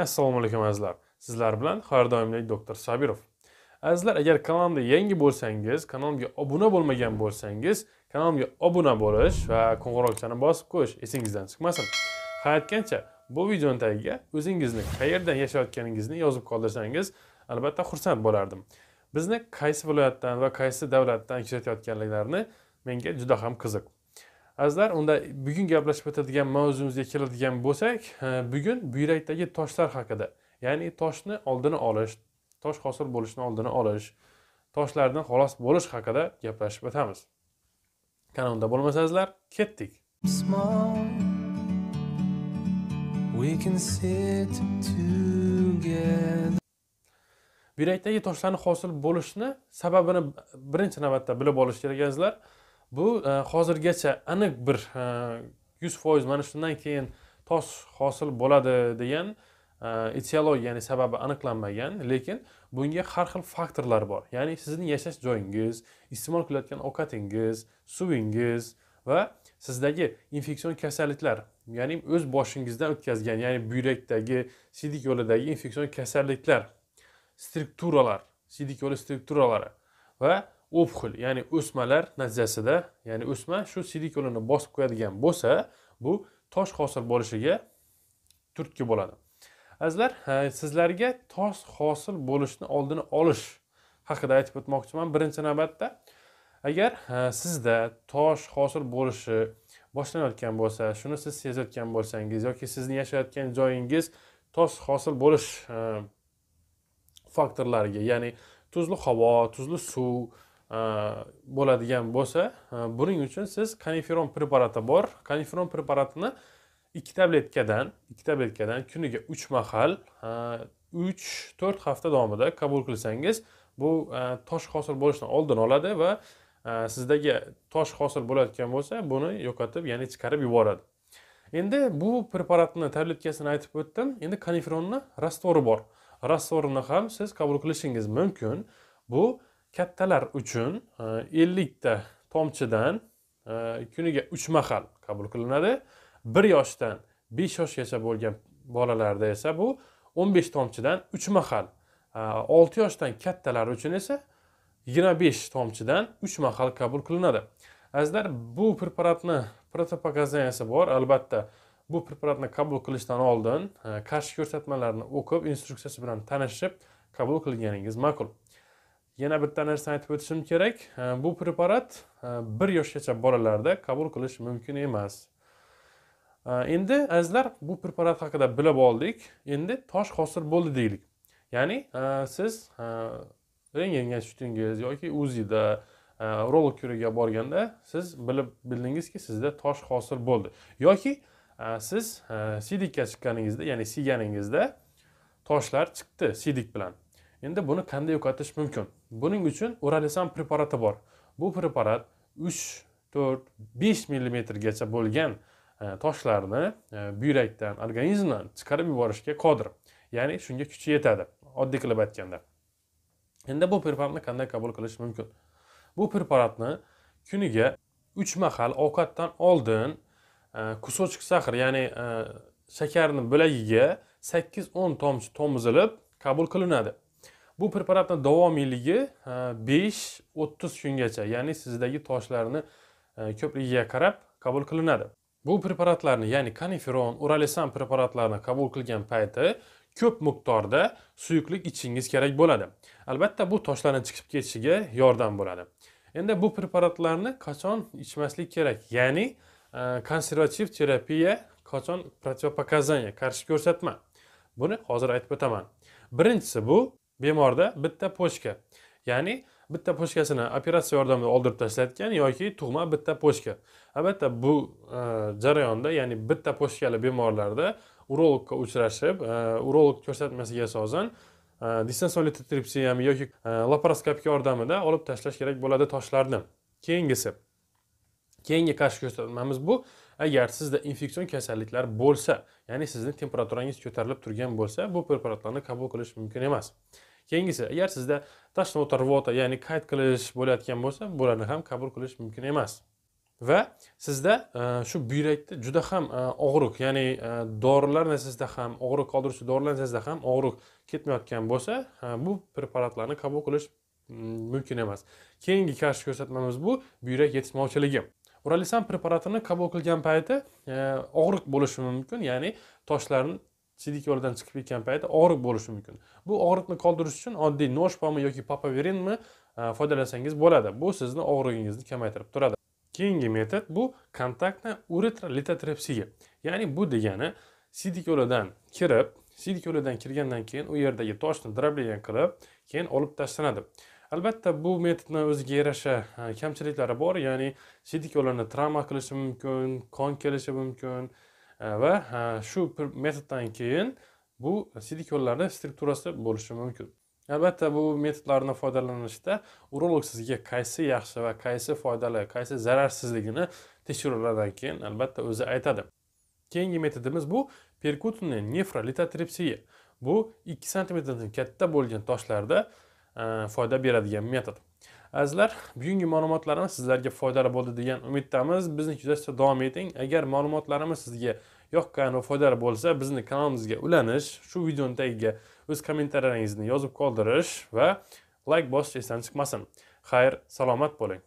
assalomu alaykum azizlar sizlar bilan har doimdek doktor sabirov azizlar agar kanalimda yangi bo'lsangiz kanalimga obuna bo'lmagan bo'lsangiz kanalimga obuna bo'lish va qo'ng'iroqchani bosib qo'yish esingizdan chiqmasin ha aytgancha bu videoni tagiga o'zingizni qayerdan yashayotganingizni yozib qoldirsangiz albatta xursand bo'lardim bizni qaysi viloyatdan va qaysi davlatdan kuzatayotganliklarini menga juda ham qiziq azizlar unda bugun gaplashib o'tadigan mavzumizga keladigan bo'lsak e, bugun buyrakdagi toshlar haqida ya'ni toshni oldini olish tosh hosil bo'lishini oldini olish toshlardan xalos bo'lish haqida gaplashib o'tamiz kanalda bo'lmasangizlar ketdik we can sit together. buyrakdagi toshlarni hosil bo'lishni sababini birinchi navbatda bilib olish kerak azizlar bu e, hozirgacha aniq bir e, yuz foiz mana shundan keyin tos hosil bo'ladi degan e, etiologiya ya'ni sababi aniqlanmagan lekin bunga har xil faktorlar bor ya'ni sizning yashash joyingiz iste'mol qilayotgan ovqatingiz suvingiz va sizdagi infeksion kasalliklar ya'ni o'z boshingizdan o'tkazgan ya'ni buyrakdagi siydik yo'lidagi infeksion kasalliklar strukturalar siydik yo'li strukturalari va opxil ya'ni o'smalar natijasida ya'ni o'sma shu silikonini bosib qo'yadigan bo'lsa bu tosh hosil bo'lishiga turtki bo'ladi azizlar sizlarga tosh hosil bo'lishni oldini olish haqida aytib o'tmoqchiman birinchi navbatda agar sizda tosh hosil bo'lishi boshlanayotgan bo'lsa shuni siz sezayotgan bo'lsangiz yoki sizni yashayotgan joyingiz tosh hosil bo'lish faktorlariga ya'ni tuzli havo tuzli suv Э, bo'ladigan bo'lsa э, buning uchun siz kaniferon preparati bor kaniferon preparatini ikki tabletkadan ikki tabletkadan kuniga uch mahal э, uch to'rt hafta davomida qabul qilsangiz bu tosh hosil bo'lishdan oldini oladi va sizdagi tosh hosil bo'layotgan bo'lsa buni yo'qotib ya'ni chiqarib yuboradi endi bu preparatni tabletkasini aytib o'tdim endi kaniferonni rastvori bor rastvorini ham siz qabul qilishingiz mumkin bu kattalar uchun e, ellikta tomchidan e, kuniga uch mahal qabul qilinadi bir yoshdan besh yoshgacha bo'lgan bolalarda esa bu o'n besh tomchidan uch mahal e, olti yoshdan kattalar uchun esa yigirma besh tomchidan uch mahal qabul qilinadi azizlar bu preparatni protopokazaniyasi bor albatta bu preparatni qabul qilishdan oldin qarshi ko'rsatmalarni o'qib instruksiyasi bilan tanishib qabul qilganingiz ma'qul yana bitta narsani aytib o'tishim kerak bu preparat e, bir yoshgacha bolalarda qabul qilish mumkin emas endi azizlar bu preparat haqida bilib oldik endi tosh hosil bo'ldi deylik ya'ni e, siz e, rentgenga tushdingiz yoki uzida urolog ko'rigiga borganda siz bilib bildingizki sizda tosh hosil bo'ldi yoki siz sidikka chiqqaningizda ya'ni siyganingizda toshlar chiqdi sidik bilan endi buni qanday yo'qotish mumkin buning uchun o'ralisan preparati bor bu preparat uch to'rt besh millimetrgacha bo'lgan e, toshlarni e, buyrakdan organizmdan chiqarib yuborishga qodir ya'ni shunga kuchi yetadi oddiy qilib aytganda endi bu preparatni qanday qabul qilish mumkin bu preparatni kuniga uch mahal ovqatdan oldin e, kusochik saxr ya'ni shakarni bo'lagiga sakkiz o'n tomchi tomizilib qabul qilinadi bu preparatni davomiyligi besh o'ttiz kungacha ya'ni sizdagi toshlarni ko'pligiga qarab qabul qilinadi bu preparatlarni ya'ni kaniferon uralesan preparatlarini qabul qilgan payti ko'p miqdorda suyuqlik ichishingiz kerak bo'ladi albatta bu toshlarni chiqib ketishiga yordam bo'ladi endi bu preparatlarni qachon ichmaslik kerak ya'ni konservativ terapiya qachon противопоказание qarshi ko'rsatma buni hozir aytib o'taman birinchisi bu bemorda bitta pochka ya'ni bitta pochkasini operatsiya yordamida oldirib tashlayotgan yoki tug'ma bitta pochka albatta bu e, jarayonda ya'ni bitta pochkali bemorlarda urologga uchrashib e, urolog ko'rsatmasiga asosan e, dissensiya litotripsiyami yoki laparoskopik yordamida olib tashlash kerak bo'ladi toshlarni keyingisi keyingi qarshi ko'rsatmamiz bu agar sizda infeksion kasalliklar bo'lsa ya'ni sizni temperaturangiz ko'tarilib turgan bo'lsa bu preparatlarni qabul qilish mumkin emas keyingisi agar sizda tashnota rvota ya'ni qayt qilish bo'layotgan bo'lsa bularni ham qabul qilish mumkin emas va sizda e, shu buyrakda juda ham e, og'riq ya'ni e, dorilar natijasida ham og'riq qoldiruvchi dorilar sizda ham og'riq ketmayotgan bo'lsa bu preparatlarni qabul qilish mumkin emas keyingi kashf ko'rsatmamiz bu buyrak yetishmovchiligi uralisan preparatini qabul qilgan payti e, og'riq bo'lishi mumkin ya'ni toshlarni chidik yo'lidan chiqib ketgan payti og'riq bo'lishi mumkin bu og'riqni qoldirish uchun oddiy noshpami yoki papaverinmi e, foydalansangiz bo'ladi bu sizni og'rig'ingizni kamaytirib turadi keyingi metod bu uretra uretralitotrepsiya ya'ni bu degani sidik yo'lidan kirib sidik yo'lidan kirgandan keyin u yerdagi toshni дробление qilib keyin olib tashlanadi albatta bu metodni o'ziga yarasha e, kamchiliklari bor ya'ni sidik yo'lini travma qilishi mumkin qon kelishi mumkin e, va e, shu metoddan keyin bu sidik yo'llari strukturasi bo'lishi mumkin albatta bu metodlarni foydalanishda urolog sizga qaysi yaxshi va qaysi foydali qaysi zararsizligini tekshiruvlardan keyin albatta o'zi aytadi keyingi metodimiz bu perkutniy nefrolitotripsiya bu 2 santimetrdan katta bo'lgan toshlarda Э, foyda beradigan metod azizlar bugungi ma'lumotlarimiz sizlarga foydali bo'ldi degan umiddamiz bizni kuzatishda davom eting agar ma'lumotlarimiz sizga yoqqan va foydali bo'lsa bizni kanalimizga ulanish shu videoni tagiga o'z kommentariyalaringizni yozib qoldirish va layk like bosish esdan chiqmasin xayr salomat bo'ling